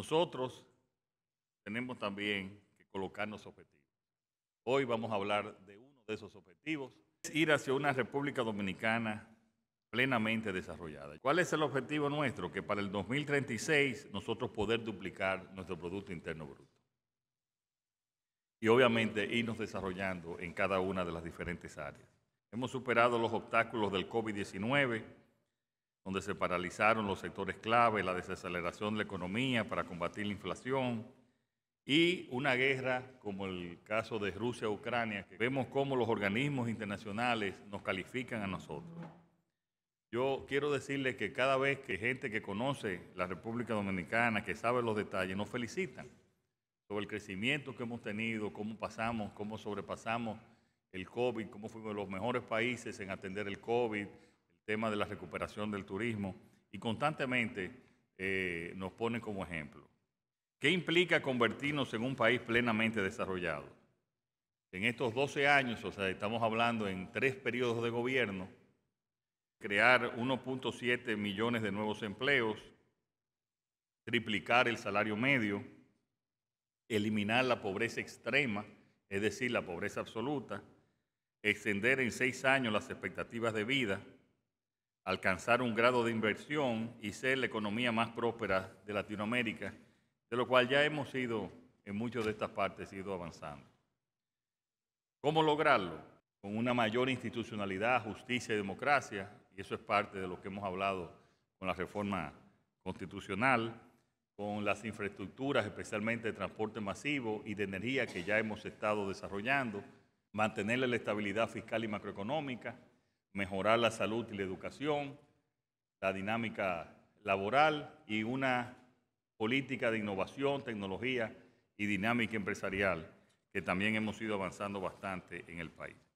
Nosotros tenemos también que colocarnos objetivos. Hoy vamos a hablar de uno de esos objetivos, ir hacia una República Dominicana plenamente desarrollada. ¿Cuál es el objetivo nuestro? Que para el 2036 nosotros poder duplicar nuestro Producto Interno Bruto. Y obviamente irnos desarrollando en cada una de las diferentes áreas. Hemos superado los obstáculos del COVID-19, donde se paralizaron los sectores clave, la desaceleración de la economía para combatir la inflación y una guerra como el caso de Rusia-Ucrania, que vemos cómo los organismos internacionales nos califican a nosotros. Yo quiero decirle que cada vez que gente que conoce la República Dominicana, que sabe los detalles, nos felicitan sobre el crecimiento que hemos tenido, cómo pasamos, cómo sobrepasamos el COVID, cómo fuimos los mejores países en atender el COVID, tema de la recuperación del turismo y constantemente eh, nos pone como ejemplo. ¿Qué implica convertirnos en un país plenamente desarrollado? En estos 12 años, o sea, estamos hablando en tres periodos de gobierno, crear 1.7 millones de nuevos empleos, triplicar el salario medio, eliminar la pobreza extrema, es decir, la pobreza absoluta, extender en seis años las expectativas de vida, alcanzar un grado de inversión y ser la economía más próspera de Latinoamérica, de lo cual ya hemos ido en muchas de estas partes ido avanzando. ¿Cómo lograrlo? Con una mayor institucionalidad, justicia y democracia, y eso es parte de lo que hemos hablado con la reforma constitucional, con las infraestructuras, especialmente de transporte masivo y de energía que ya hemos estado desarrollando, mantener la estabilidad fiscal y macroeconómica, mejorar la salud y la educación, la dinámica laboral y una política de innovación, tecnología y dinámica empresarial que también hemos ido avanzando bastante en el país.